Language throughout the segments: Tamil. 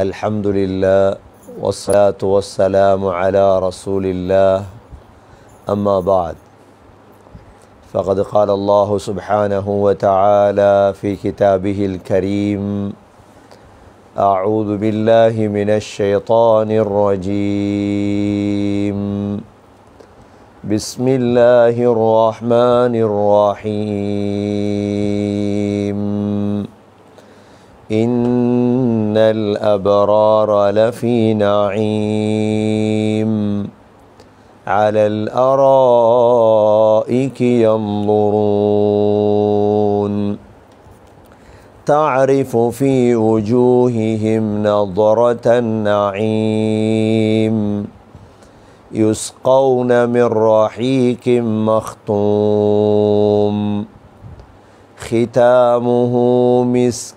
الحمد لله والصلاة والسلام على رسول الله أما بعد فقد قال الله سبحانه وتعالى في كتابه الكريم أعوذ بالله من الشيطان الرجيم بسم الله الرحمن الرحيم إن الأبرار لفي نعيم على الأرائك ينظرون تعرف في وجوههم نظرة النعيم يسقون من رحيق مختوم ختامه مسك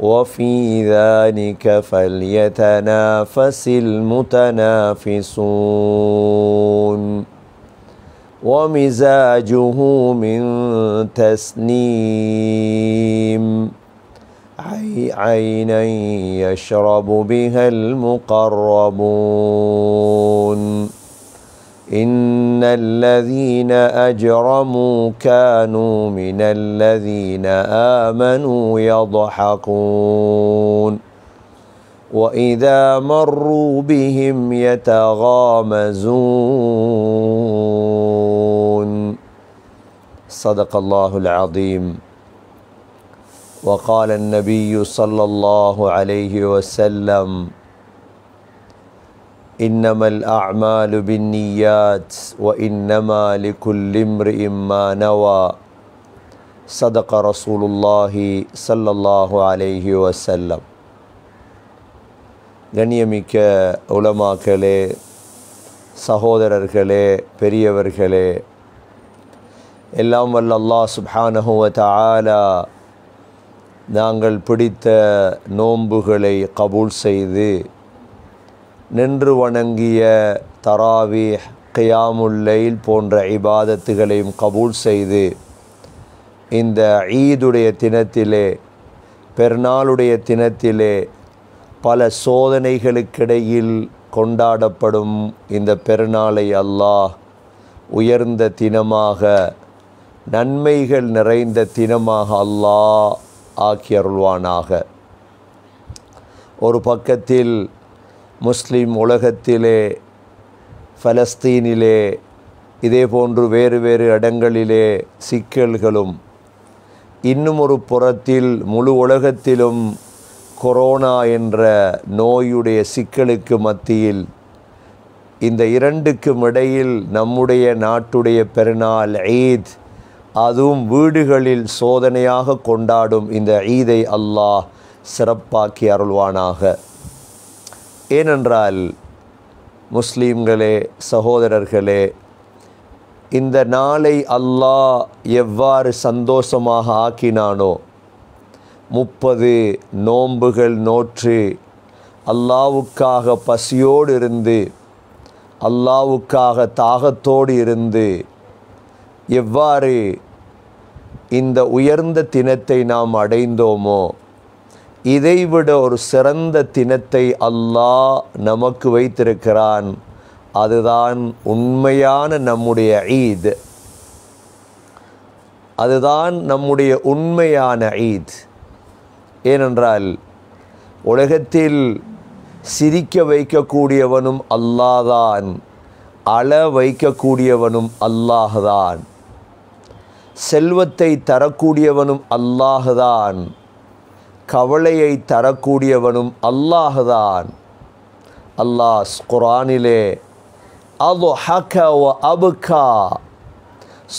وفي ذلك فليتنافس المتنافسون ومزاجه من تسنيم عينا يشرب بها المقربون إن الذين أجرموا كانوا من الذين آمنوا يضحكون وإذا مروا بهم يتغامزون صدق الله العظيم وقال النبي صلى الله عليه وسلم إنما الأعمال بالنيات وإنما لكل امرئ ما نوى صدق رسول الله صلى الله عليه وسلم கண்ணியமிக்க உலமாக்களே சகோதரர்களே பெரியவர்களே எல்லாம் வல்ல அல்லா சுப்ஹானஹுவ தாலா நாங்கள் பிடித்த நோன்புகளை கபூல் செய்து நின்று வணங்கிய தராவி கியாமுல்லைல் போன்ற இபாதத்துகளையும் கபூல் செய்து இந்த ஈதுடைய தினத்திலே பெருநாளுடைய தினத்திலே பல சோதனைகளுக்கிடையில் கொண்டாடப்படும் இந்த பெருநாளை அல்லாஹ் உயர்ந்த தினமாக நன்மைகள் நிறைந்த தினமாக அல்லாஹ் ஆக்கியருள்வானாக ஒரு பக்கத்தில் முஸ்லீம் உலகத்திலே ஃபலஸ்தீனிலே போன்று வேறு வேறு இடங்களிலே சிக்கல்களும் இன்னும் ஒரு புறத்தில் முழு உலகத்திலும் கொரோனா என்ற நோயுடைய சிக்கலுக்கு மத்தியில் இந்த இரண்டுக்கும் இடையில் நம்முடைய நாட்டுடைய பெருநாள் ஈத் அதுவும் வீடுகளில் சோதனையாக கொண்டாடும் இந்த ஈதை அல்லாஹ் சிறப்பாக்கி அருள்வானாக ஏனென்றால் முஸ்லீம்களே சகோதரர்களே இந்த நாளை அல்லாஹ் எவ்வாறு சந்தோஷமாக ஆக்கினானோ முப்பது நோன்புகள் நோற்று அல்லாவுக்காக பசியோடு இருந்து அல்லாவுக்காக தாகத்தோடு இருந்து எவ்வாறு இந்த உயர்ந்த தினத்தை நாம் அடைந்தோமோ இதைவிட ஒரு சிறந்த தினத்தை அல்லாஹ் நமக்கு வைத்திருக்கிறான் அதுதான் உண்மையான நம்முடைய ஈத் அதுதான் நம்முடைய உண்மையான ஈத் ஏனென்றால் உலகத்தில் சிரிக்க வைக்கக்கூடியவனும் அல்லாதான் அள வைக்கக்கூடியவனும் அல்லாஹ்தான் செல்வத்தை தரக்கூடியவனும் அல்லாஹுதான் கவலையை தரக்கூடியவனும் அல்லாஹுதான் அல்லாஹ் குரானிலே அது அபுகா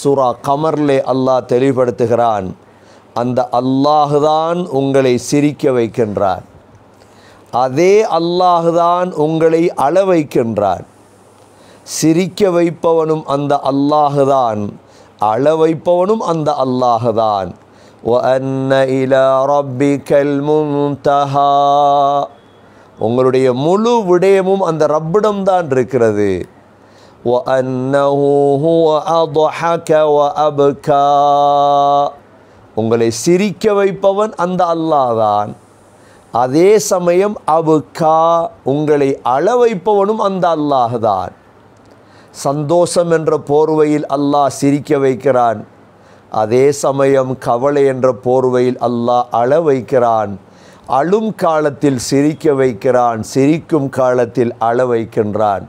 சுரா கமர்லே அல்லாஹ் தெளிவுபடுத்துகிறான் அந்த அல்லாஹுதான் உங்களை சிரிக்க வைக்கின்றான் அதே அல்லாஹுதான் உங்களை அள வைக்கின்றான் சிரிக்க வைப்பவனும் அந்த அல்லாஹுதான் அள வைப்பவனும் அந்த அல்லாஹுதான் وأن إلى ربك المنتهى உங்களுடைய முழு விடயமும் அந்த ரப்பிடம் தான் இருக்கிறது உங்களை சிரிக்க வைப்பவன் அந்த அல்லாதான் அதே சமயம் அபுக்கா உங்களை அள வைப்பவனும் அந்த அல்லாஹ் தான் சந்தோஷம் என்ற போர்வையில் அல்லாஹ் சிரிக்க வைக்கிறான் அதே சமயம் கவலை என்ற போர்வையில் அல்லாஹ் அள வைக்கிறான் அழும் காலத்தில் சிரிக்க வைக்கிறான் சிரிக்கும் காலத்தில் அள வைக்கின்றான்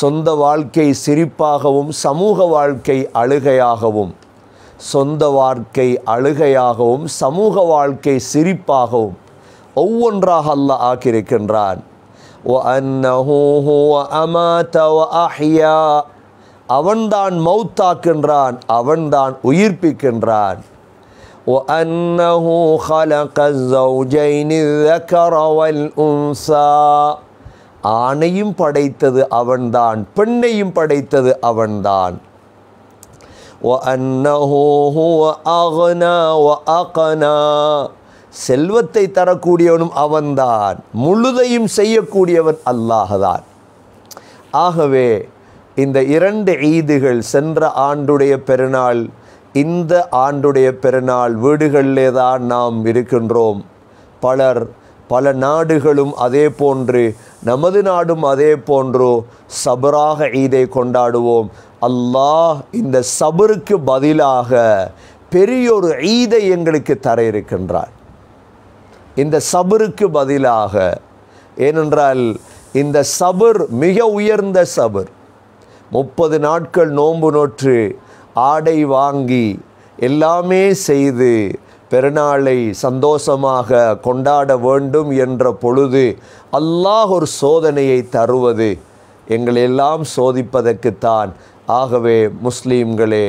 சொந்த வாழ்க்கை சிரிப்பாகவும் சமூக வாழ்க்கை அழுகையாகவும் சொந்த வாழ்க்கை அழுகையாகவும் சமூக வாழ்க்கை சிரிப்பாகவும் ஒவ்வொன்றாக அல்ல ஆக்கியிருக்கின்றான் ஓ அவன்தான் மௌத்தாக்கின்றான் அவன்தான் உயிர்ப்பிக்கின்றான் ஆணையும் படைத்தது அவன்தான் பெண்ணையும் படைத்தது அவன்தான் وأنه செல்வத்தை தரக்கூடியவனும் அவன்தான் முழுதையும் செய்யக்கூடியவன் அல்லாஹதான் ஆகவே இந்த இரண்டு ஈதுகள் சென்ற ஆண்டுடைய பெருநாள் இந்த ஆண்டுடைய பெருநாள் வீடுகளிலே தான் நாம் இருக்கின்றோம் பலர் பல நாடுகளும் அதே போன்று நமது நாடும் அதே போன்று சபராக ஈதை கொண்டாடுவோம் அல்லாஹ் இந்த சபருக்கு பதிலாக பெரியொரு ஈதை எங்களுக்கு தர இருக்கின்றார் இந்த சபருக்கு பதிலாக ஏனென்றால் இந்த சபர் மிக உயர்ந்த சபர் முப்பது நாட்கள் நோன்பு நோற்று ஆடை வாங்கி எல்லாமே செய்து பெருநாளை சந்தோஷமாக கொண்டாட வேண்டும் என்ற பொழுது அல்லாஹ் ஒரு சோதனையை தருவது எங்களை எல்லாம் சோதிப்பதற்குத்தான் ஆகவே முஸ்லீம்களே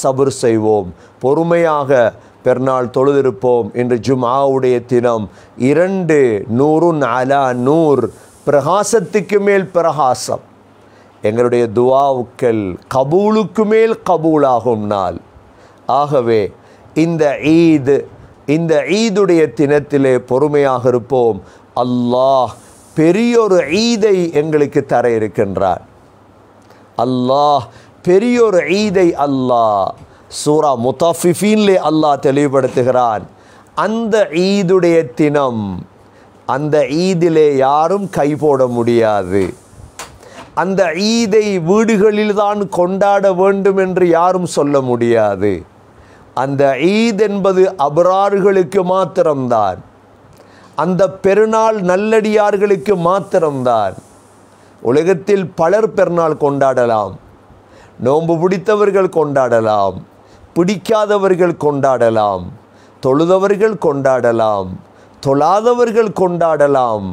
சபுர் செய்வோம் பொறுமையாக பெருநாள் தொழுதிருப்போம் இன்று ஜுமாவுடைய தினம் இரண்டு நூறு நாலா நூறு பிரகாசத்துக்கு மேல் பிரகாசம் எங்களுடைய துவாவுக்கள் கபூலுக்கு மேல் கபூலாகும் நாள் ஆகவே இந்த ஈத் இந்த ஈதுடைய தினத்திலே பொறுமையாக இருப்போம் அல்லாஹ் பெரியொரு ஈதை எங்களுக்கு தர இருக்கின்றார் அல்லாஹ் பெரியொரு ஈதை அல்லாஹ் சூரா முத்தாஃபிஃபீன்லே அல்லாஹ் தெளிவுபடுத்துகிறான் அந்த ஈதுடைய தினம் அந்த ஈதிலே யாரும் கை போட முடியாது அந்த ஈதை வீடுகளில்தான் கொண்டாட வேண்டும் என்று யாரும் சொல்ல முடியாது அந்த ஈத் என்பது அபராறுகளுக்கு மாத்திரம்தான் அந்த பெருநாள் நல்லடியார்களுக்கு மாத்திரம்தான் உலகத்தில் பலர் பெருநாள் கொண்டாடலாம் நோன்பு பிடித்தவர்கள் கொண்டாடலாம் பிடிக்காதவர்கள் கொண்டாடலாம் தொழுதவர்கள் கொண்டாடலாம் தொழாதவர்கள் கொண்டாடலாம்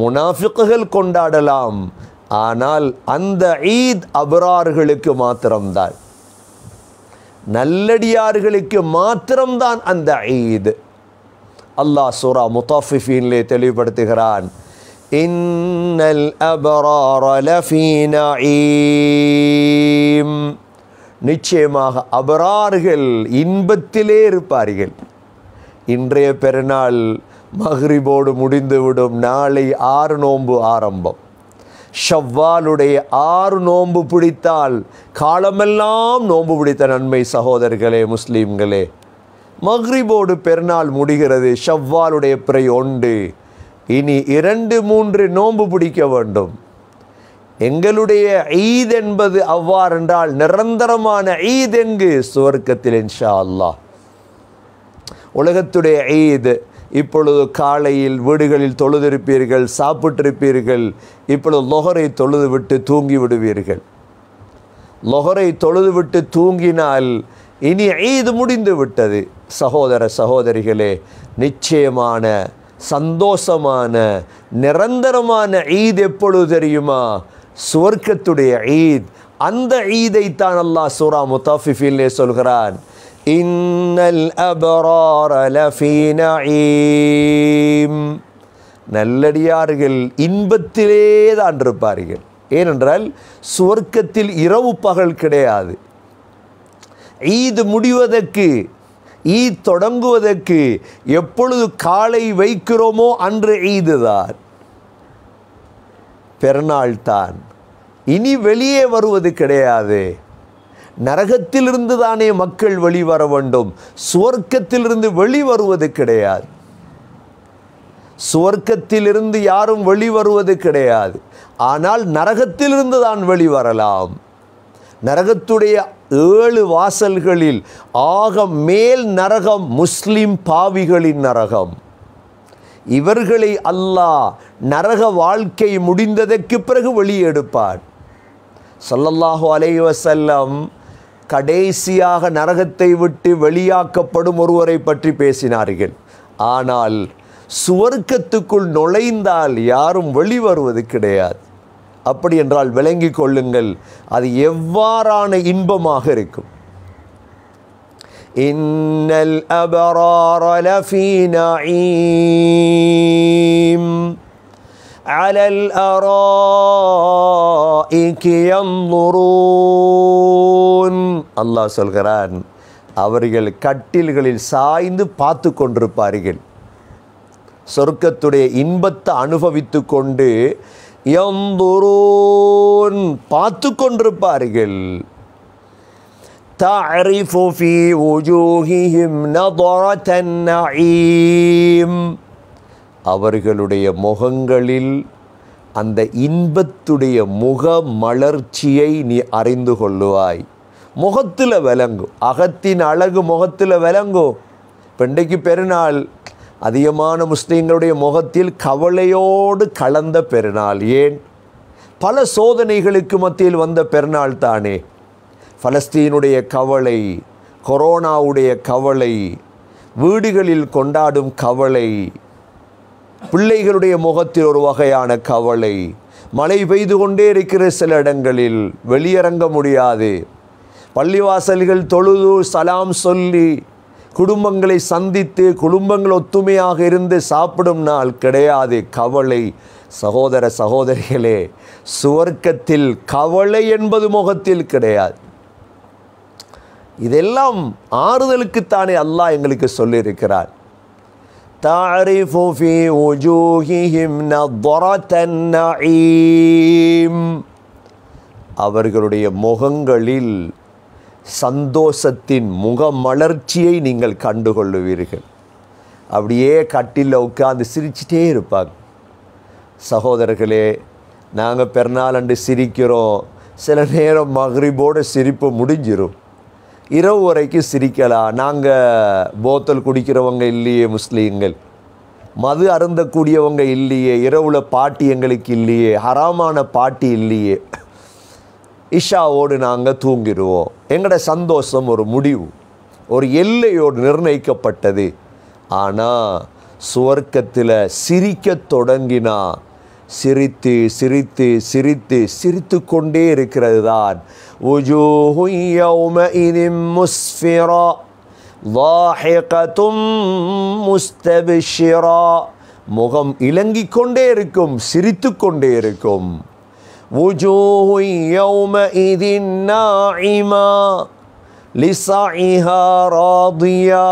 முனாஃபிக்குகள் கொண்டாடலாம் ஆனால் அந்த ஈத் அபரார்களுக்கு மாத்திரம்தான் நல்லடியார்களுக்கு மாத்திரம்தான் அந்த ஈத் அல்லாஹ் சூரா முத்தாஃபிஃபீன்லே தெளிவுபடுத்துகிறான் இன்னல் நிச்சயமாக அபரார்கள் இன்பத்திலே இருப்பார்கள் இன்றைய பெருநாள் மஹ்ரிபோடு முடிந்துவிடும் நாளை ஆறு நோன்பு ஆரம்பம் ஷவ்வாலுடைய ஆறு நோன்பு பிடித்தால் காலமெல்லாம் நோன்பு பிடித்த நன்மை சகோதரர்களே முஸ்லீம்களே மஹ்ரிபோடு பெருநாள் முடிகிறது ஷவ்வாலுடைய பிறை ஒன்று இனி இரண்டு மூன்று நோன்பு பிடிக்க வேண்டும் எங்களுடைய ஈத் என்பது அவ்வாறென்றால் நிரந்தரமான ஈத் எங்கு சுவர்க்கத்தில் இன்ஷா அல்லாஹ் உலகத்துடைய ஈத் இப்பொழுது காலையில் வீடுகளில் தொழுதிருப்பீர்கள் சாப்பிட்டிருப்பீர்கள் இப்பொழுது லொகரை தொழுது விட்டு தூங்கி விடுவீர்கள் லொகரை தொழுது விட்டு தூங்கினால் இனி ஐது முடிந்து விட்டது சகோதர சகோதரிகளே நிச்சயமான சந்தோஷமான நிரந்தரமான ஈத் எப்பொழுது தெரியுமா சுவர்க்கத்துடைய ஈத் அந்த ஈதைத்தான் அல்லாஹ் சூரா முத்தாஃபிஃபிலே சொல்கிறான் إن الأبرار لفي நعீம் நல்லடியார்கள் இன்பத்திலே தான் இருப்பார்கள் ஏனென்றால் சுவர்க்கத்தில் இரவு பகல் கிடையாது ஈது முடிவதற்கு ஈத் தொடங்குவதற்கு எப்பொழுது காலை வைக்கிறோமோ அன்று ஈது தான் பிறநாள் தான் இனி வெளியே வருவது கிடையாது நரகத்திலிருந்து தானே மக்கள் வெளிவர வேண்டும் சுவர்க்கத்திலிருந்து வெளிவருவது கிடையாது சுவர்க்கத்திலிருந்து யாரும் வெளிவருவது கிடையாது ஆனால் நரகத்திலிருந்து தான் வெளிவரலாம் நரகத்துடைய ஏழு வாசல்களில் ஆக மேல் நரகம் முஸ்லிம் பாவிகளின் நரகம் இவர்களை அல்லாஹ் நரக வாழ்க்கை முடிந்ததற்கு பிறகு வெளியெடுப்பார் சல்லல்லாஹு அலைவசல்லம் கடைசியாக நரகத்தை விட்டு வெளியாக்கப்படும் ஒருவரை பற்றி பேசினார்கள் ஆனால் சுவர்க்கத்துக்குள் நுழைந்தால் யாரும் வெளிவருவது கிடையாது அப்படி என்றால் விளங்கி கொள்ளுங்கள் அது எவ்வாறான இன்பமாக இருக்கும் இன்னல் அபராரலஃபீ على الأرائك ينظرون الله சொல்கிறான் அவர்கள் கட்டில்களில் சாய்ந்து பார்த்து கொண்டிருப்பார்கள் சொர்க்கத்துடைய இன்பத்தை அனுபவித்து கொண்டு எம்புரூன் பார்த்து கொண்டிருப்பார்கள் تعرف في وجوههم نضرة النعيم அவர்களுடைய முகங்களில் அந்த இன்பத்துடைய முக மலர்ச்சியை நீ அறிந்து கொள்ளுவாய் முகத்தில் விளங்கும் அகத்தின் அழகு முகத்தில் விளங்கும் பெண்டைக்கு பெருநாள் அதிகமான முஸ்லீம்களுடைய முகத்தில் கவலையோடு கலந்த பெருநாள் ஏன் பல சோதனைகளுக்கு மத்தியில் வந்த பெருநாள் தானே பலஸ்தீனுடைய கவலை கொரோனாவுடைய கவலை வீடுகளில் கொண்டாடும் கவலை பிள்ளைகளுடைய முகத்தில் ஒரு வகையான கவலை மழை பெய்து கொண்டே இருக்கிற சில இடங்களில் வெளியிறங்க முடியாது பள்ளிவாசல்கள் தொழுது சலாம் சொல்லி குடும்பங்களை சந்தித்து குடும்பங்கள் ஒத்துமையாக இருந்து சாப்பிடும் நாள் கிடையாது கவலை சகோதர சகோதரிகளே சுவர்க்கத்தில் கவலை என்பது முகத்தில் கிடையாது இதெல்லாம் ஆறுதலுக்குத்தானே அல்லாஹ் எங்களுக்கு சொல்லியிருக்கிறார் تعرف في وجوههم نظرة النعيم அவர்களுடைய முகங்களில் சந்தோஷத்தின் முகமலர்ச்சியை நீங்கள் கண்டுகொள்ளுவீர்கள் அப்படியே கட்டிலில் உட்காந்து சிரிச்சிட்டே இருப்பாங்க சகோதரர்களே நாங்கள் பெருநாள் அண்டு சிரிக்கிறோம் சில நேரம் மகரிபோட சிரிப்பு முடிஞ்சிடும் இரவு வரைக்கும் சிரிக்கலாம் நாங்கள் போத்தல் குடிக்கிறவங்க இல்லையே முஸ்லீம்கள் மது அருந்தக்கூடியவங்க இல்லையே இரவில் பாட்டி எங்களுக்கு இல்லையே ஹராமான பாட்டி இல்லையே இஷாவோடு நாங்கள் தூங்கிடுவோம் எங்களோட சந்தோஷம் ஒரு முடிவு ஒரு எல்லையோடு நிர்ணயிக்கப்பட்டது ஆனால் சுவர்க்கத்தில் சிரிக்க தொடங்கினா சிரித்து சிரித்து சிரித்து சிரித்து கொண்டே இருக்கிறது தான் وجوه يومئذ مسفرة ضاحقة مستبشرة முகம் இலங்கிக் கொண்டே இருக்கும் சிரித்து கொண்டே இருக்கும் وجوه يومئذ ناعمة لسعيها راضية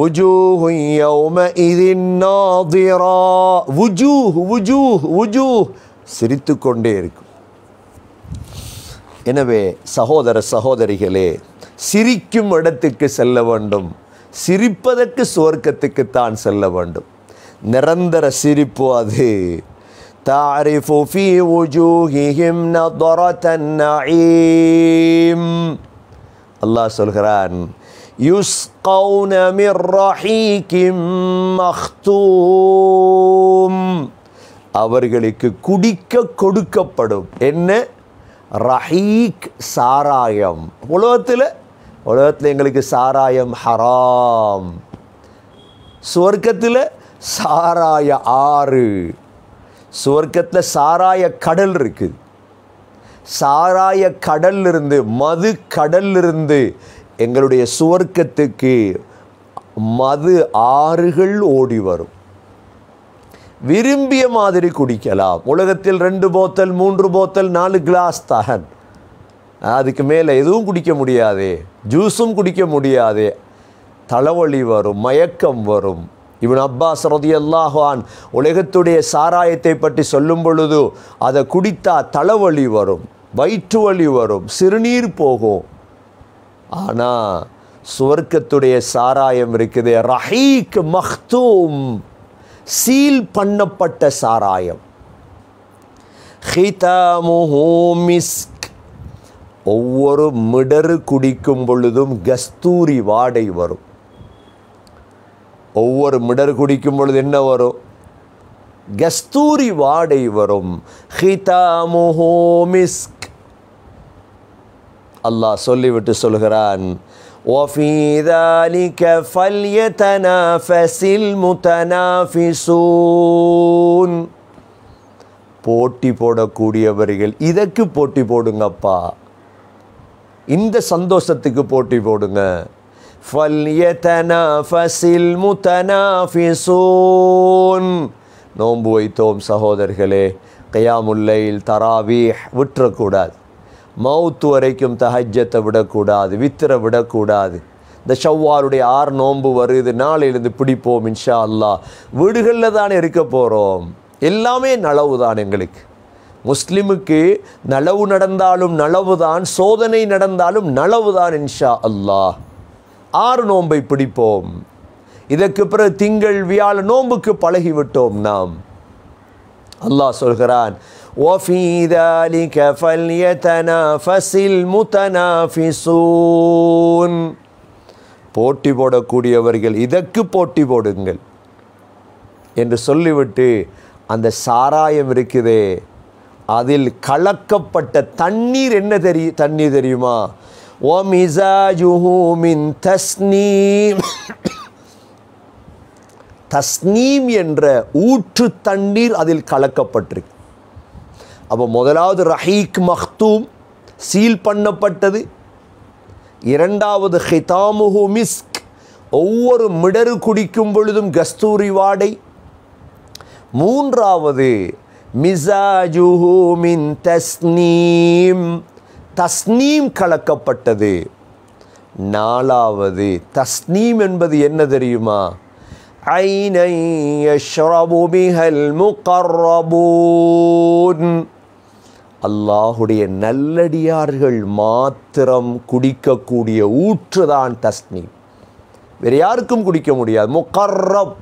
وجوه يومئذ ناظرة وجوه وجوه وجوه சிரித்து கொண்டே இருக்கும் எனவே சகோதர சகோதரிகளே சிரிக்கும் இடத்துக்கு செல்ல வேண்டும் சிரிப்பதற்கு சுவர்க்கத்துக்கு தான் செல்ல வேண்டும் நிரந்தர சிரிப்பு அது تعرف في وجوههم نظرة النعيم الله சொல்கிறான் يسقون من رحيق مختوم அவர்களுக்கு குடிக்க கொடுக்கப்படும் என்ன ரஹீக் சாராயம் உலகத்தில் உலகத்தில் எங்களுக்கு சாராயம் ஹராம் சுவர்க்கத்தில் சாராய ஆறு சுவர்க்கத்தில் சாராய கடல் இருக்குது சாராய கடல்லிருந்து மது கடல்லிருந்து எங்களுடைய சுவர்க்கத்துக்கு மது ஆறுகள் ஓடி வரும் விரும்பிய மாதிரி குடிக்கலாம் உலகத்தில் ரெண்டு போத்தல் மூன்று போத்தல் நாலு கிளாஸ் தகன் அதுக்கு மேலே எதுவும் குடிக்க முடியாது ஜூஸும் குடிக்க முடியாது தலைவலி வரும் மயக்கம் வரும் இவன் அப்பா சரதி அல்லாஹான் உலகத்துடைய சாராயத்தை பற்றி சொல்லும் பொழுது அதை குடித்தா தலைவலி வரும் வயிற்று வலி வரும் சிறுநீர் போகும் ஆனால் சுவர்க்கத்துடைய சாராயம் இருக்குது ரஹீக் மஹ்தூம் சீல் பண்ணப்பட்ட சாராயம் ஒவ்வொரு மிடரு குடிக்கும் பொழுதும் கஸ்தூரி வாடை வரும் ஒவ்வொரு மிடர் குடிக்கும் பொழுது என்ன வரும் கஸ்தூரி வாடை வரும் அல்லாஹ் சொல்லிவிட்டு சொல்கிறான் وفي ذلك فليتنافس المتنافسون போட்டி போடக்கூடியவர்கள் இதற்கு போட்டி போடுங்கப்பா இந்த சந்தோஷத்துக்கு போட்டி போடுங்க ஃபல்யதனாஃபஸில் நோன்பு வைத்தோம் சகோதரர்களே கயாமுல்லையில் தராவி விட்டுறக்கூடாது மவுத்து வரைக்கும் தஹஜத்தை விடக்கூடாது வித்திர விடக்கூடாது இந்த ஷவ்வாருடைய ஆறு நோன்பு வருது நாளையிலிருந்து பிடிப்போம் இன்ஷா அல்லா வீடுகளில் தானே இருக்க போகிறோம் எல்லாமே நலவு தான் எங்களுக்கு முஸ்லிமுக்கு நலவு நடந்தாலும் நலவு தான் சோதனை நடந்தாலும் நலவு தான் இன்ஷா அல்லாஹ் ஆறு நோன்பை பிடிப்போம் இதற்கு பிறகு திங்கள் வியாழ நோன்புக்கு பழகிவிட்டோம் நாம் அல்லாஹ் சொல்கிறான் وفي ذلك فليتنافس المتنافسون போட்டி போடக்கூடியவர்கள் இதற்கு போட்டி போடுங்கள் என்று சொல்லிவிட்டு அந்த சாராயம் இருக்குதே அதில் கலக்கப்பட்ட தண்ணீர் என்ன தெரிய தண்ணீர் தெரியுமா ஓ தஸ்னீம் தஸ்னீம் என்ற ஊற்று தண்ணீர் அதில் கலக்கப்பட்டிருக்கு அப்போ முதலாவது ரஹீக் மஹ்தூம் சீல் பண்ணப்பட்டது இரண்டாவது ஹிதாமுஹு மிஸ்க் ஒவ்வொரு மிடரு குடிக்கும் பொழுதும் கஸ்தூரி வாடை மூன்றாவது மிசாஜுஹு மின் தஸ்னீம் தஸ்னீம் கலக்கப்பட்டது நாலாவது தஸ்னீம் என்பது என்ன தெரியுமா ஐனை யஷ்ரபு பிஹல் முகர்ரபூன் அல்லாஹுடைய நல்லடியார்கள் மாத்திரம் குடிக்கக்கூடிய ஊற்று தான் தஸ்னி வேறு யாருக்கும் குடிக்க முடியாது முக்கர்ரப்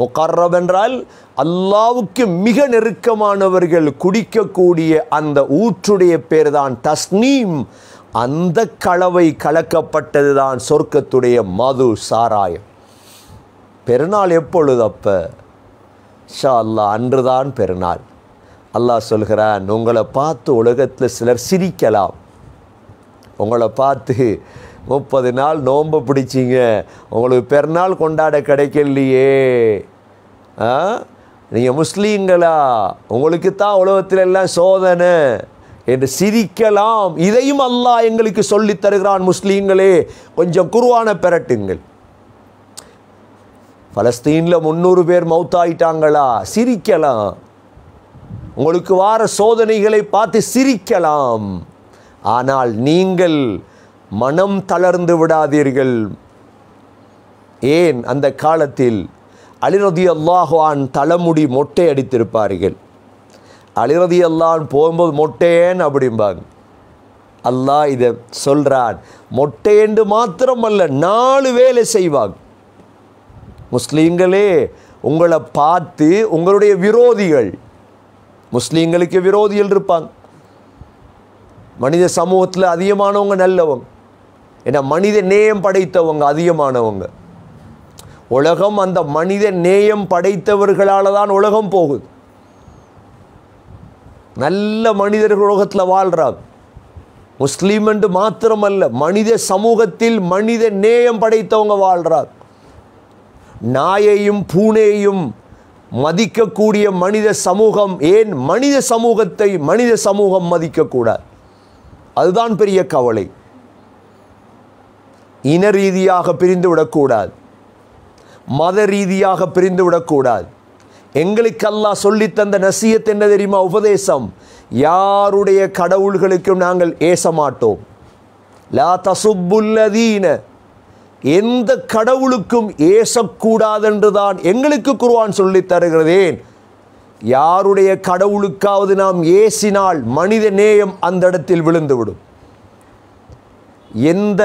முக்கர்ரப் என்றால் அல்லாவுக்கு மிக நெருக்கமானவர்கள் குடிக்கக்கூடிய அந்த ஊற்றுடைய பேர் தான் தஸ்னீம் அந்த கலவை கலக்கப்பட்டது தான் சொர்க்கத்துடைய மது சாராயம் பெருநாள் எப்பொழுது அப்போ ஷா அல்லா அன்றுதான் பெருநாள் அல்லாஹ் சொல்கிறான் உங்களை பார்த்து உலகத்தில் சிலர் சிரிக்கலாம் உங்களை பார்த்து முப்பது நாள் நோம்பு பிடிச்சிங்க உங்களுக்கு பெருநாள் கொண்டாட கிடைக்கலையே ஆ நீங்கள் முஸ்லீம்களா உங்களுக்கு தான் உலகத்தில் எல்லாம் சோதனை என்று சிரிக்கலாம் இதையும் அல்லாஹ் எங்களுக்கு சொல்லி தருகிறான் முஸ்லீம்களே கொஞ்சம் குருவான பெறட்டுங்கள் பலஸ்தீனில் முந்நூறு பேர் மவுத்தாயிட்டாங்களா சிரிக்கலாம் உங்களுக்கு வார சோதனைகளை பார்த்து சிரிக்கலாம் ஆனால் நீங்கள் மனம் தளர்ந்து விடாதீர்கள் ஏன் அந்த காலத்தில் அலிரதி அல்லாஹான் தலைமுடி மொட்டை அடித்திருப்பார்கள் அலிரதி அல்லான் போகும்போது மொட்டையேன் அப்படிம்பாங்க அல்லாஹ் இதை சொல்கிறான் மொட்டை என்று மாத்திரம் அல்ல நாலு வேலை செய்வாங்க முஸ்லீம்களே உங்களை பார்த்து உங்களுடைய விரோதிகள் முஸ்லீம்களுக்கு விரோதிகள் இருப்பாங்க மனித சமூகத்தில் அதிகமானவங்க நல்லவங்க ஏன்னா மனித நேயம் படைத்தவங்க அதிகமானவங்க உலகம் அந்த மனித நேயம் படைத்தவர்களால் தான் உலகம் போகுது நல்ல மனிதர்கள் உலகத்தில் வாழ்கிறாங்க முஸ்லீம் என்று மாத்திரமல்ல மனித சமூகத்தில் மனித நேயம் படைத்தவங்க வாழ்கிறார் நாயையும் பூனையையும் மதிக்கக்கூடிய மனித சமூகம் ஏன் மனித சமூகத்தை மனித சமூகம் மதிக்கக்கூடாது அதுதான் பெரிய கவலை இன ரீதியாக பிரிந்துவிடக்கூடாது மத ரீதியாக பிரிந்துவிடக்கூடாது எங்களுக்கு அல்லாஹ் சொல்லித்தந்த நசியத்து என்ன தெரியுமா உபதேசம் யாருடைய கடவுள்களுக்கும் நாங்கள் ஏச மாட்டோம் லா தசுப்புல்லதீன எந்த கடவுளுக்கும் தான் எங்களுக்கு குருவான் சொல்லித் தருகிறதேன் யாருடைய கடவுளுக்காவது நாம் ஏசினால் மனித நேயம் அந்த இடத்தில் விழுந்துவிடும் எந்த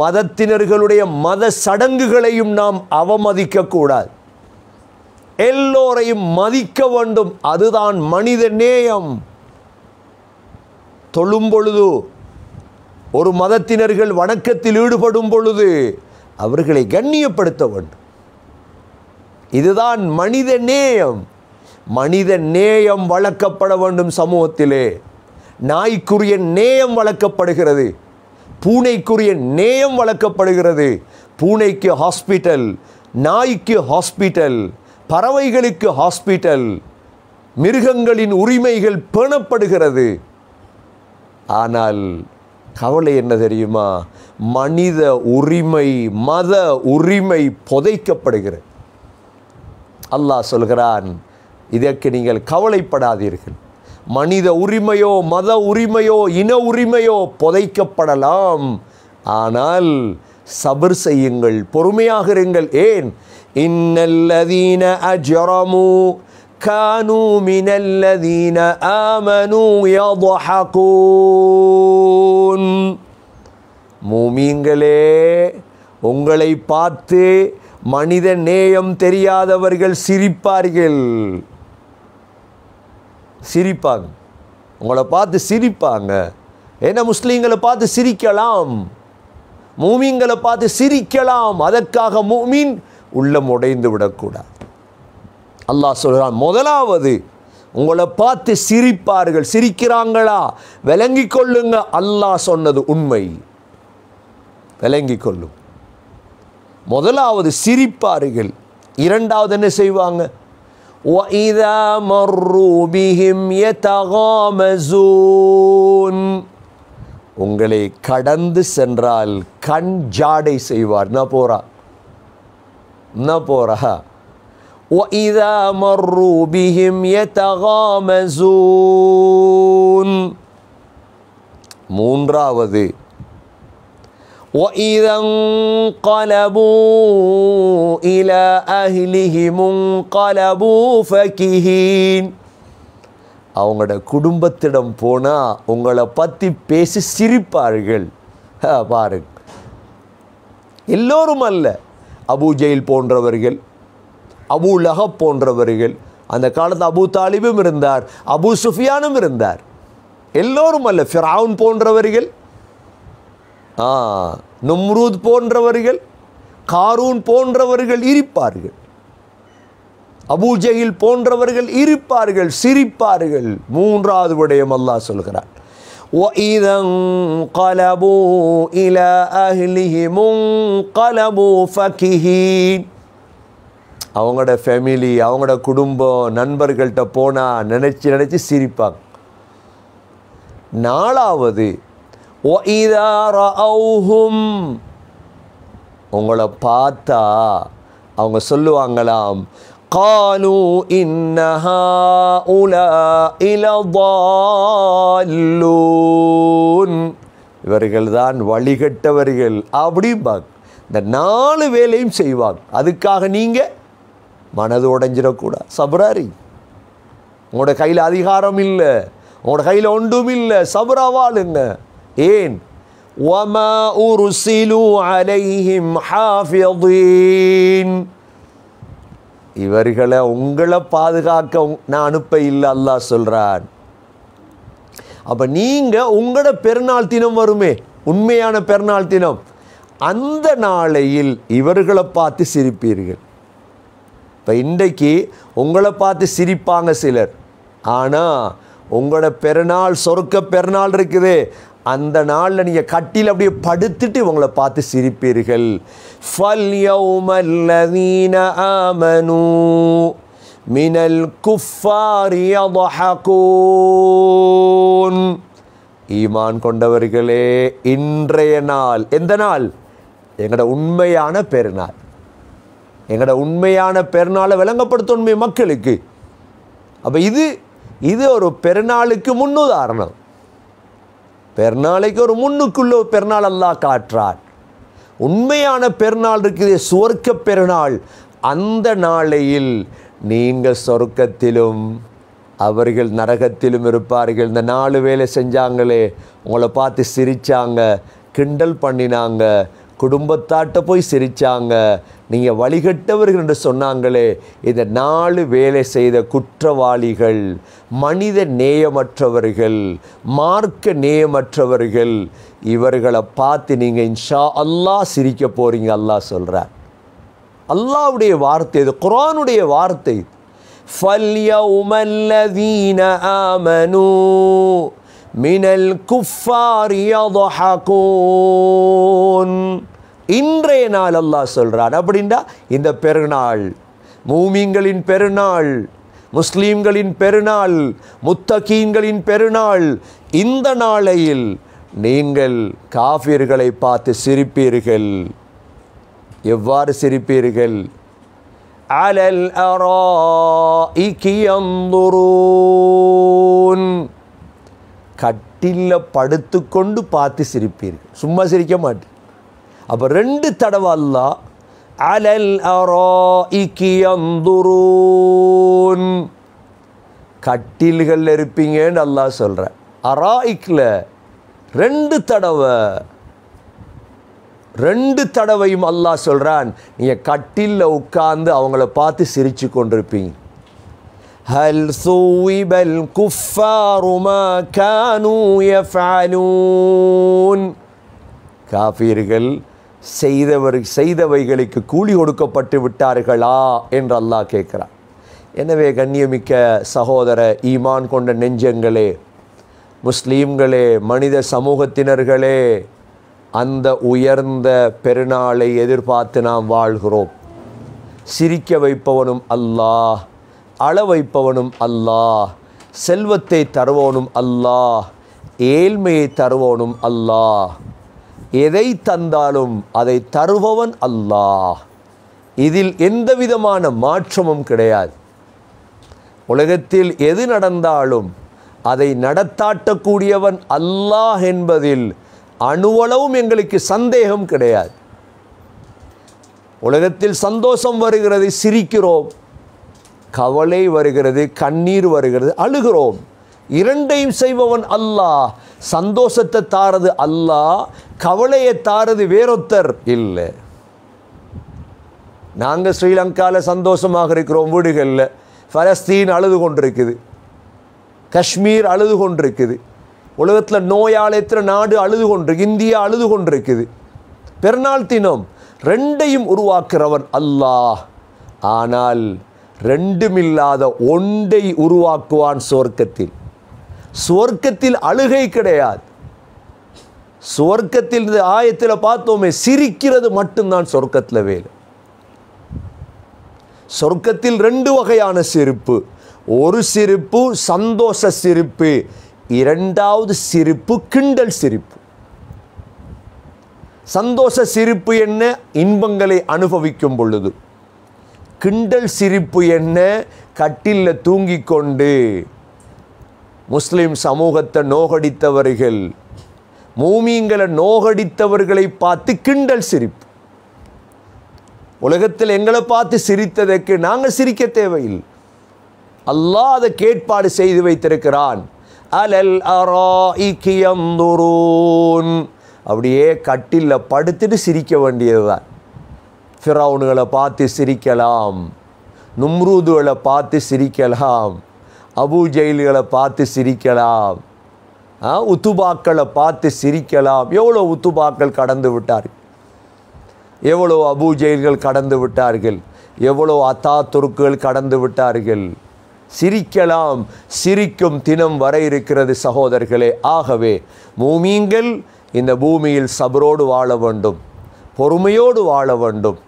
மதத்தினர்களுடைய மத சடங்குகளையும் நாம் அவமதிக்கக்கூடாது எல்லோரையும் மதிக்க வேண்டும் அதுதான் மனித நேயம் தொழும் பொழுது ஒரு மதத்தினர்கள் வணக்கத்தில் ஈடுபடும் பொழுது அவர்களை கண்ணியப்படுத்த வேண்டும் இதுதான் மனித நேயம் மனித நேயம் வளர்க்கப்பட வேண்டும் சமூகத்திலே நாய்க்குரிய நேயம் வளர்க்கப்படுகிறது பூனைக்குரிய நேயம் வளர்க்கப்படுகிறது பூனைக்கு ஹாஸ்பிட்டல் நாய்க்கு ஹாஸ்பிட்டல் பறவைகளுக்கு ஹாஸ்பிட்டல் மிருகங்களின் உரிமைகள் பேணப்படுகிறது ஆனால் கவலை என்ன தெரியுமா மனித உரிமை மத உரிமை புதைக்கப்படுகிறது அல்லாஹ் சொல்கிறான் இதற்கு நீங்கள் கவலைப்படாதீர்கள் மனித உரிமையோ மத உரிமையோ இன உரிமையோ புதைக்கப்படலாம் ஆனால் சபர் செய்யுங்கள் பொறுமையாக இருங்கள் ஏன் இன்னல்லதீன அஜரமு كانوا من الذين آمنوا يضحكون மூமீங்களே உங்களை பார்த்து மனித நேயம் தெரியாதவர்கள் சிரிப்பார்கள் சிரிப்பாங்க உங்களை பார்த்து சிரிப்பாங்க ஏன்னா முஸ்லீம்களை பார்த்து சிரிக்கலாம் மூமிங்களை பார்த்து சிரிக்கலாம் அதற்காக மூமீன் உள்ளம் உடைந்து விடக்கூடாது அல்லாஹ் சொல்கிறான் முதலாவது உங்களை பார்த்து சிரிப்பார்கள் சிரிக்கிறாங்களா விளங்கி கொள்ளுங்க அல்லாஹ் சொன்னது உண்மை விளங்கி கொள்ளும் முதலாவது சிரிப்பார்கள் இரண்டாவது என்ன செய்வாங்க உங்களை கடந்து சென்றால் கண் ஜாடை செய்வார் என்ன போகிறா என்ன போறா وإذا مروا بهم يتغامزون மூன்றாவது وإذا انقلبوا إلى أهلهم انقلبوا فكهين அவங்களோட குடும்பத்திடம் போனால் உங்களை பற்றி பேசி சிரிப்பார்கள் பாருங்க எல்லோரும் அல்ல அபு போன்றவர்கள் அபு லஹப் போன்றவர்கள் அந்த காலத்தில் அபு தாலிபும் இருந்தார் அபு சுஃபியானும் இருந்தார் எல்லோரும் அல்ல ஃபிரவுன் போன்றவர்கள் நும்ரூத் போன்றவர்கள் காரூன் போன்றவர்கள் இருப்பார்கள் அபூஜையில் போன்றவர்கள் இருப்பார்கள் சிரிப்பார்கள் மூன்றாவது விடயம் அல்லாஹ் சொல்கிறார் وَإِذَا انْقَلَبُوا إِلَىٰ أَهْلِهِمُ انْقَلَبُوا ஃபகிஹீன் அவங்களோட ஃபேமிலி அவங்களோட குடும்பம் நண்பர்கள்ட்ட போனால் நினச்சி நினச்சி சிரிப்பாங்க நாலாவது உங்களை பார்த்தா அவங்க சொல்லுவாங்களாம் காலு இன்னஹா இவர்கள் தான் வழிகட்டவர்கள் அப்படிம்பாங்க இந்த நாலு வேலையும் செய்வாங்க அதுக்காக நீங்கள் மனது உடஞ்சிடக்கூடாது சபராரி உங்களோட கையில் அதிகாரம் இல்லை உங்களோட கையில் ஒன்றும் இல்லை சபராவாளுங்க ஏன் இவர்களை உங்களை பாதுகாக்க நான் அனுப்ப இல்லை அல்லாஹ் சொல்கிறான் அப்போ நீங்கள் உங்களோட பெருநாள் தினம் வருமே உண்மையான பெருநாள் தினம் அந்த நாளையில் இவர்களை பார்த்து சிரிப்பீர்கள் இப்போ இன்றைக்கு உங்களை பார்த்து சிரிப்பாங்க சிலர் ஆனால் உங்களோட பெருநாள் சொருக்க பெருநாள் இருக்குது அந்த நாளில் நீங்கள் கட்டியில் அப்படியே படுத்துட்டு உங்களை பார்த்து சிரிப்பீர்கள் ஃபல்யௌமல்லதீன ஆமனூ மினல் குஃபாரி ஈமான் கொண்டவர்களே இன்றைய நாள் எந்த நாள் எங்களோட உண்மையான பெருநாள் எங்களோட உண்மையான பெருநாளை விளங்கப்படுத்த உண்மை மக்களுக்கு அப்போ இது இது ஒரு பெருநாளுக்கு முன்னுதாரணம் பெருநாளைக்கு ஒரு முன்னுக்குள்ள பெருநாள் அல்லா காற்றார் உண்மையான பெருநாள் இருக்குது சுவர்க்க பெருநாள் அந்த நாளையில் நீங்கள் சொர்க்கத்திலும் அவர்கள் நரகத்திலும் இருப்பார்கள் இந்த நாலு வேலை செஞ்சாங்களே உங்களை பார்த்து சிரித்தாங்க கிண்டல் பண்ணினாங்க குடும்பத்தாட்ட போய் சிரித்தாங்க நீங்கள் வழிகட்டவர்கள் என்று சொன்னாங்களே இந்த நாலு வேலை செய்த குற்றவாளிகள் மனித நேயமற்றவர்கள் மார்க்க நேயமற்றவர்கள் இவர்களை பார்த்து நீங்கள் இன்ஷா அல்லாஹ் சிரிக்க போகிறீங்க அல்லாஹ் சொல்கிறார் அல்லாவுடைய வார்த்தை இது குரானுடைய வார்த்தை ஃபல்யா உமல்லதீன ஆமனூ மினல் الكفار இன்றைய நாள் அல்லாஹ் சொல்கிறான் அப்படின்னா இந்த பெருநாள் மூமிங்களின் பெருநாள் முஸ்லீம்களின் பெருநாள் முத்தகீன்களின் பெருநாள் இந்த நாளையில் நீங்கள் காஃபியர்களை பார்த்து சிரிப்பீர்கள் எவ்வாறு சிரிப்பீர்கள் அலல் அரா இக்கியந்துரூன் கட்டிலில் படுத்துக்கொண்டு பார்த்து சிரிப்பீர்கள் சும்மா சிரிக்க மாட்டேன் அப்போ ரெண்டு தடவை அல்லா அலல் அரோன் கட்டில்களில் இருப்பீங்கன்னு அல்லா சொல்கிறேன் அராயிக்கில் ரெண்டு தடவை ரெண்டு தடவையும் அல்லாஹ் சொல்கிறான் நீங்கள் கட்டிலில் உட்காந்து அவங்கள பார்த்து சிரித்து கொண்டிருப்பீங்க هل ثوب الكفار ما كانوا يفعلون காபீர்கள் செய்தவர் செய்தவைகளுக்கு கூலி கொடுக்கப்பட்டு விட்டார்களா என்று அல்லாஹ் கேட்குறார் எனவே கண்ணியமிக்க சகோதர ஈமான் கொண்ட நெஞ்சங்களே முஸ்லீம்களே மனித சமூகத்தினர்களே அந்த உயர்ந்த பெருநாளை எதிர்பார்த்து நாம் வாழ்கிறோம் சிரிக்க வைப்பவனும் அல்லாஹ் அள வைப்பவனும் அல்லாஹ் செல்வத்தை தருவோனும் அல்லாஹ் ஏழ்மையை தருவோனும் அல்லாஹ் எதை தந்தாலும் அதை தருபவன் அல்லாஹ் இதில் எந்த விதமான மாற்றமும் கிடையாது உலகத்தில் எது நடந்தாலும் அதை நடத்தாட்டக்கூடியவன் அல்லா என்பதில் அணுவளவும் எங்களுக்கு சந்தேகம் கிடையாது உலகத்தில் சந்தோஷம் வருகிறது சிரிக்கிறோம் கவலை வருகிறது கண்ணீர் வருகிறது அழுகிறோம் இரண்டையும் செய்பவன் அல்லாஹ் சந்தோஷத்தை தாரது அல்லாஹ் கவலையை தாரது வேறொத்தர் இல்லை நாங்கள் ஸ்ரீலங்காவில் சந்தோஷமாக இருக்கிறோம் வீடுகளில் பலஸ்தீன் அழுது கொண்டிருக்குது காஷ்மீர் அழுது கொண்டிருக்குது உலகத்தில் எத்தனை நாடு அழுது கொண்டு இந்தியா அழுது கொண்டிருக்குது பெருநாள் தினம் ரெண்டையும் உருவாக்குறவன் அல்லாஹ் ஆனால் ரெண்டுமில்லாத ஒன்றை உருவாக்குவான் சுவர்க்கத்தில் சுவர்க்கத்தில் அழுகை கிடையாது சுவர்க்கத்தில் இந்த ஆயத்தில் பார்த்தோமே சிரிக்கிறது மட்டும்தான் சொர்க்கத்தில் வேலை சொர்க்கத்தில் ரெண்டு வகையான சிரிப்பு ஒரு சிரிப்பு சந்தோஷ சிரிப்பு இரண்டாவது சிரிப்பு கிண்டல் சிரிப்பு சந்தோஷ சிரிப்பு என்ன இன்பங்களை அனுபவிக்கும் பொழுது கிண்டல் சிரிப்பு என்ன கட்டிலில் தூங்கி கொண்டு முஸ்லீம் சமூகத்தை நோகடித்தவர்கள் மூமிங்களை நோகடித்தவர்களை பார்த்து கிண்டல் சிரிப்பு உலகத்தில் எங்களை பார்த்து சிரித்ததற்கு நாங்கள் சிரிக்க தேவையில்லை அல்லா அதை கேட்பாடு செய்து வைத்திருக்கிறான் அலல் அப்படியே கட்டிலில் படுத்துட்டு சிரிக்க வேண்டியதுதான் ஃபிரவுனுகளை பார்த்து சிரிக்கலாம் நும்ரூதுகளை பார்த்து சிரிக்கலாம் அபு ஜெயில்களை பார்த்து சிரிக்கலாம் உத்துபாக்களை பார்த்து சிரிக்கலாம் எவ்வளோ உத்துபாக்கள் கடந்து விட்டார்கள் எவ்வளோ அபு ஜெயில்கள் கடந்து விட்டார்கள் எவ்வளோ அத்தா துருக்குகள் கடந்து விட்டார்கள் சிரிக்கலாம் சிரிக்கும் தினம் வர இருக்கிறது சகோதரர்களே ஆகவே பூமியங்கள் இந்த பூமியில் சபரோடு வாழ வேண்டும் பொறுமையோடு வாழ வேண்டும்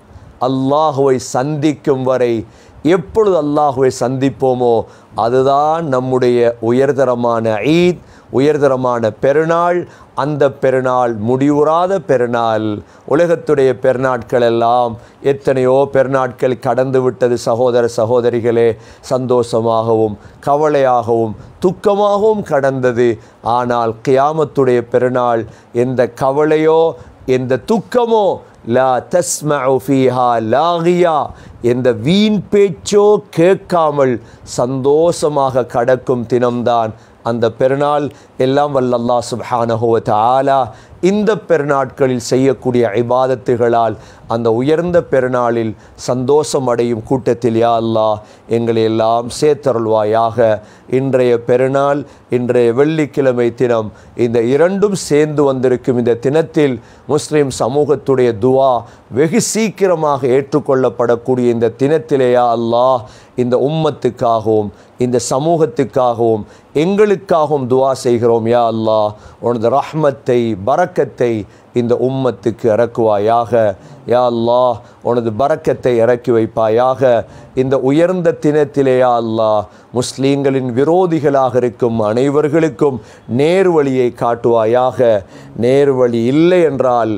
அல்லாஹுவை சந்திக்கும் வரை எப்பொழுது அல்லாஹுவை சந்திப்போமோ அதுதான் நம்முடைய உயர்தரமான ஈத் உயர்தரமான பெருநாள் அந்த பெருநாள் முடிவுறாத பெருநாள் உலகத்துடைய பெருநாட்கள் எல்லாம் எத்தனையோ பெருநாட்கள் கடந்து விட்டது சகோதர சகோதரிகளே சந்தோஷமாகவும் கவலையாகவும் துக்கமாகவும் கடந்தது ஆனால் கியாமத்துடைய பெருநாள் எந்த கவலையோ எந்த துக்கமோ லா தஸ்மஉ ஃபீஹா லாகியா இந்த வீண் பேச்சோ கேட்காமல் சந்தோஷமாக கடக்கும் தினம்தான் அந்த பெருநாள் எல்லாம் வல்லல்லா சுப்ஹானஹுவ தாலா இந்த பெருநாட்களில் செய்யக்கூடிய இபாதத்துகளால் அந்த உயர்ந்த பெருநாளில் சந்தோஷம் அடையும் கூட்டத்தில் யா அல்லா எங்களை எல்லாம் சேர்த்தருள்வாயாக இன்றைய பெருநாள் இன்றைய வெள்ளிக்கிழமை தினம் இந்த இரண்டும் சேர்ந்து வந்திருக்கும் இந்த தினத்தில் முஸ்லீம் சமூகத்துடைய துவா வெகு சீக்கிரமாக ஏற்றுக்கொள்ளப்படக்கூடிய இந்த தினத்திலேயா அல்லாஹ் இந்த உம்மத்துக்காகவும் இந்த சமூகத்துக்காகவும் எங்களுக்காகவும் துவா செய்கிறோம் عنهم يا الله உனது ரஹ்மத்தை பறக்கத்தை இந்த உம்மத்துக்கு இறக்குவாயாக யா அல்லா உனது பறக்கத்தை இறக்கி வைப்பாயாக இந்த உயர்ந்த தினத்திலே யா அல்லா முஸ்லீம்களின் விரோதிகளாக இருக்கும் அனைவர்களுக்கும் நேர்வழியை காட்டுவாயாக நேர்வழி இல்லை என்றால்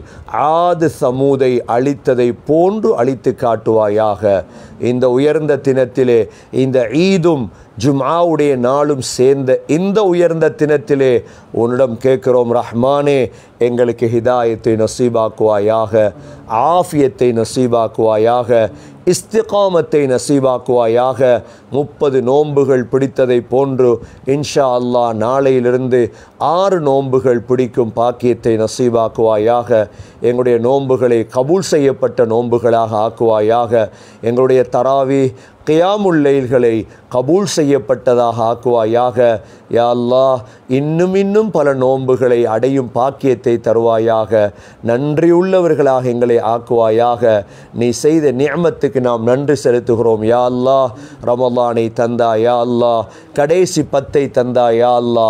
ஆது சமூதை அழித்ததை போன்று அழித்து காட்டுவாயாக இந்த உயர்ந்த தினத்திலே இந்த ஈதும் ஜுமாவுடைய நாளும் சேர்ந்த இந்த உயர்ந்த தினத்திலே உன்னிடம் கே करोम रहमान எங்களுக்கு ஹிதாயத்தை நசீபாக்குவாயாக ஆஃபியத்தை நசீபாக்குவாயாக இஸ்திகாமத்தை நசீபாக்குவாயாக முப்பது நோன்புகள் பிடித்ததை போன்று இன்ஷா அல்லா நாளையிலிருந்து ஆறு நோன்புகள் பிடிக்கும் பாக்கியத்தை நசீபாக்குவாயாக எங்களுடைய நோன்புகளை கபூல் செய்யப்பட்ட நோன்புகளாக ஆக்குவாயாக எங்களுடைய தராவி கியாமுல்லைல்களை கபூல் செய்யப்பட்டதாக ஆக்குவாயாக யா அல்லா இன்னும் இன்னும் பல நோன்புகளை அடையும் பாக்கியத்தை எங்களை தருவாயாக நன்றியுள்ளவர்களாக எங்களை ஆக்குவாயாக நீ செய்த நியமத்துக்கு நாம் நன்றி செலுத்துகிறோம் யா அல்லா ரமலானை தந்தா யா அல்லா கடைசி பத்தை தந்தா யா அல்லா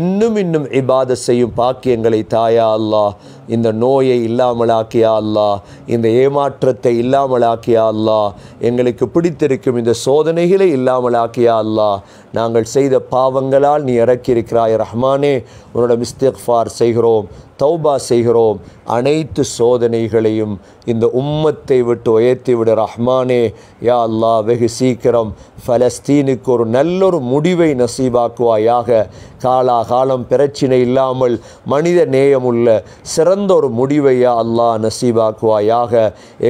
இன்னும் இன்னும் இபாத செய்யும் பாக்கியங்களை தாயா அல்லா இந்த நோயை இல்லாமலாக்கியா அல்லா இந்த ஏமாற்றத்தை இல்லாமலாக்கியா அல்லா எங்களுக்கு பிடித்திருக்கும் இந்த சோதனைகளை இல்லாமலாக்கியா அல்லா நாங்கள் செய்த பாவங்களால் நீ இறக்கியிருக்கிறாய் ரஹ்மானே உன்னோட ஃபார் செய்கிறோம் தௌபா செய்கிறோம் அனைத்து சோதனைகளையும் இந்த உம்மத்தை விட்டு உயர்த்தி ரஹ்மானே யா அல்லா வெகு சீக்கிரம் ஃபலஸ்தீனுக்கு ஒரு நல்லொரு முடிவை நசீபாக்குவாயாக காலாகாலம் பிரச்சினை இல்லாமல் மனித நேயமுள்ள சிறந்த ஒரு முடிவை யா அல்லா நசீபாக்குவாயாக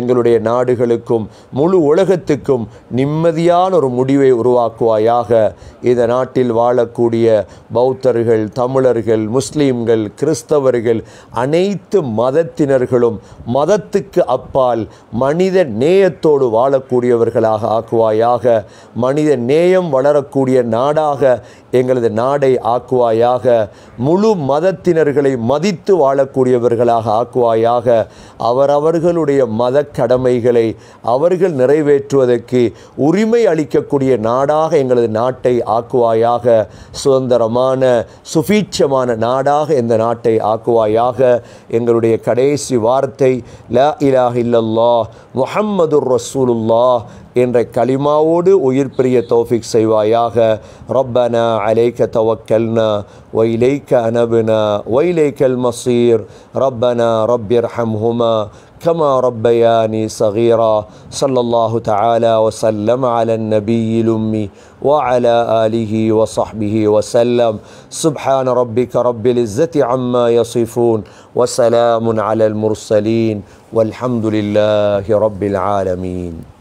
எங்களுடைய நாடுகளுக்கும் முழு உலகத்துக்கும் நிம்மதியான ஒரு முடிவை உருவாக்குவாயாக இந்த நாட்டில் வாழக்கூடிய பௌத்தர்கள் தமிழர்கள் முஸ்லீம்கள் கிறிஸ்தவர்கள் அனைத்து மதத்தினர்களும் மதத்துக்கு அப்பால் மனித நேயத்தோடு வாழக்கூடியவர்களாக ஆக்குவாயாக மனித நேயம் வளரக்கூடிய நாடாக எங்களது நாடை ஆக்குவாயாக முழு மதத்தினர்களை மதித்து வாழக்கூடியவர்களாக ஆக்குவாயாக அவரவர்களுடைய மத கடமைகளை அவர்கள் நிறைவேற்றுவதற்கு உரிமை அளிக்கக்கூடிய நாடாக எங்களது நாட்டை ஆக்குவாயாக சுதந்திரமான சுபீட்சமான நாடாக இந்த நாட்டை ஆக்குவாயாக எங்களுடைய கடைசி வார்த்தை ல இலா இல்லல்லா முஹம்மதுர் ரசூலுல்லா என்ற களிமாவோடு உயிர் பிரிய தௌஃபிக் செய்வாயாக ரப்பனா அலைக்க தவக்கல்னா ஒயிலைக்க அனபுனா ஒயிலைக்கல் மசீர் ரப்பனா ரப்பியர் ஹம் ஹுமா كما ربياني صغيرا صلى الله تعالى وسلم على النبي الأمي وعلى آله وصحبه وسلم سبحان ربك رب العزة عما يصفون وسلام على المرسلين والحمد لله رب العالمين